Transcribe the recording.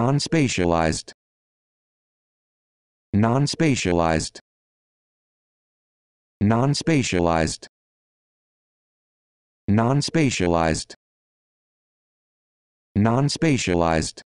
non-spatialized non-spatialized non-spatialized non-spatialized non-spatialized